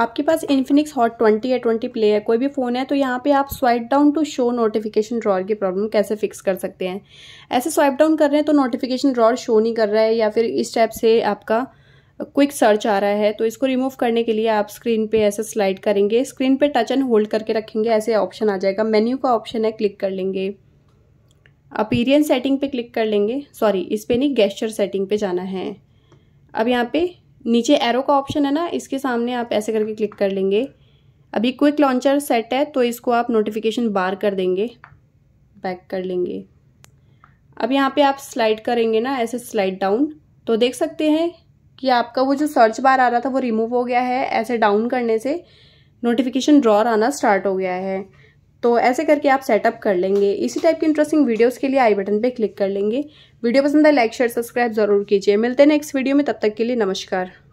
आपके पास Infinix hot twenty या ट्वेंटी प्ले है कोई भी फ़ोन है तो यहाँ पे आप swipe down to show notification drawer की प्रॉब्लम कैसे फिक्स कर सकते हैं ऐसे स्वाइप डाउन कर रहे हैं तो नोटिफिकेशन ड्रॉर शो नहीं कर रहा है या फिर इस टाइप से आपका क्विक सर्च आ रहा है तो इसको रिमूव करने के लिए आप स्क्रीन पे ऐसे स्लाइड करेंगे स्क्रीन पे टच एंड होल्ड करके रखेंगे ऐसे ऑप्शन आ जाएगा मेन्यू का ऑप्शन है क्लिक कर लेंगे अपीरियंस सेटिंग पे क्लिक कर लेंगे सॉरी इस पर नहीं गेस्चर सेटिंग पे जाना है अब यहाँ पे नीचे एरो का ऑप्शन है ना इसके सामने आप ऐसे करके क्लिक कर लेंगे अभी क्विक लॉन्चर सेट है तो इसको आप नोटिफिकेशन बार कर देंगे बैक कर लेंगे अब यहाँ पे आप स्लाइड करेंगे ना ऐसे स्लाइड डाउन तो देख सकते हैं कि आपका वो जो सर्च बार आ रहा था वो रिमूव हो गया है ऐसे डाउन करने से नोटिफिकेशन ड्रॉर आना स्टार्ट हो गया है तो ऐसे करके आप सेटअप कर लेंगे इसी टाइप की इंटरेस्टिंग वीडियोस के लिए आई बटन पे क्लिक कर लेंगे वीडियो पसंद है लाइक शेयर सब्सक्राइब जरूर कीजिए मिलते हैं नेक्स्ट वीडियो में तब तक के लिए नमस्कार